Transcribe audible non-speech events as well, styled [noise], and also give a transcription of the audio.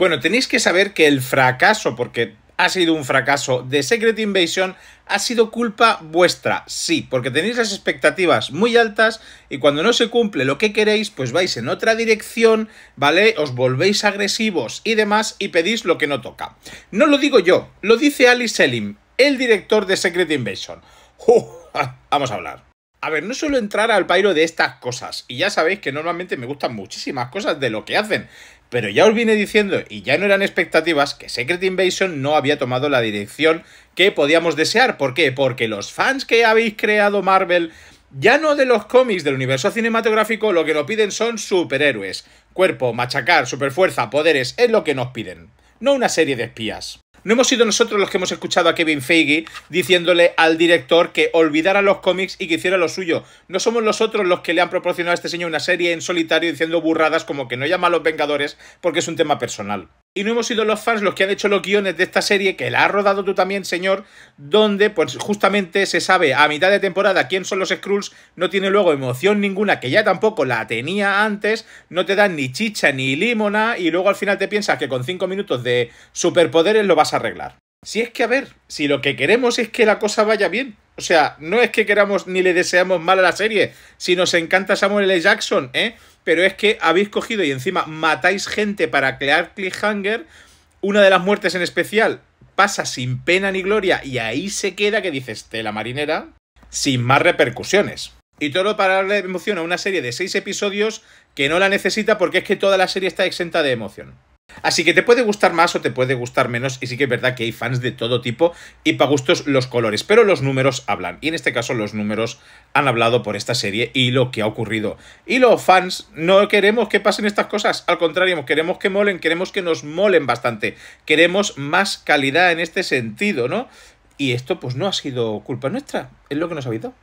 Bueno, tenéis que saber que el fracaso, porque ha sido un fracaso de Secret Invasion, ha sido culpa vuestra, sí, porque tenéis las expectativas muy altas y cuando no se cumple lo que queréis, pues vais en otra dirección, ¿vale? Os volvéis agresivos y demás y pedís lo que no toca. No lo digo yo, lo dice Ali Selim, el director de Secret Invasion. [laughs] vamos a hablar. A ver, no suelo entrar al pairo de estas cosas, y ya sabéis que normalmente me gustan muchísimas cosas de lo que hacen, pero ya os vine diciendo, y ya no eran expectativas, que Secret Invasion no había tomado la dirección que podíamos desear. ¿Por qué? Porque los fans que habéis creado Marvel, ya no de los cómics del universo cinematográfico, lo que nos piden son superhéroes. Cuerpo, machacar, superfuerza, poderes, es lo que nos piden. No una serie de espías. No hemos sido nosotros los que hemos escuchado a Kevin Feige diciéndole al director que olvidara los cómics y que hiciera lo suyo. No somos nosotros los que le han proporcionado a este señor una serie en solitario diciendo burradas como que no llama a los Vengadores porque es un tema personal y no hemos sido los fans los que han hecho los guiones de esta serie, que la has rodado tú también, señor, donde pues justamente se sabe a mitad de temporada quién son los Skrulls, no tiene luego emoción ninguna, que ya tampoco la tenía antes, no te dan ni chicha ni limona, y luego al final te piensas que con 5 minutos de superpoderes lo vas a arreglar. Si es que, a ver, si lo que queremos es que la cosa vaya bien. O sea, no es que queramos ni le deseamos mal a la serie, si nos encanta Samuel L. Jackson, ¿eh? Pero es que habéis cogido y encima matáis gente para crear cliffhanger. Una de las muertes en especial pasa sin pena ni gloria y ahí se queda que dices tela marinera sin más repercusiones. Y todo para darle emoción a una serie de seis episodios que no la necesita porque es que toda la serie está exenta de emoción. Así que te puede gustar más o te puede gustar menos y sí que es verdad que hay fans de todo tipo y para gustos los colores, pero los números hablan y en este caso los números han hablado por esta serie y lo que ha ocurrido. Y los fans no queremos que pasen estas cosas, al contrario, queremos que molen, queremos que nos molen bastante, queremos más calidad en este sentido, ¿no? Y esto pues no ha sido culpa nuestra, es lo que nos ha habido.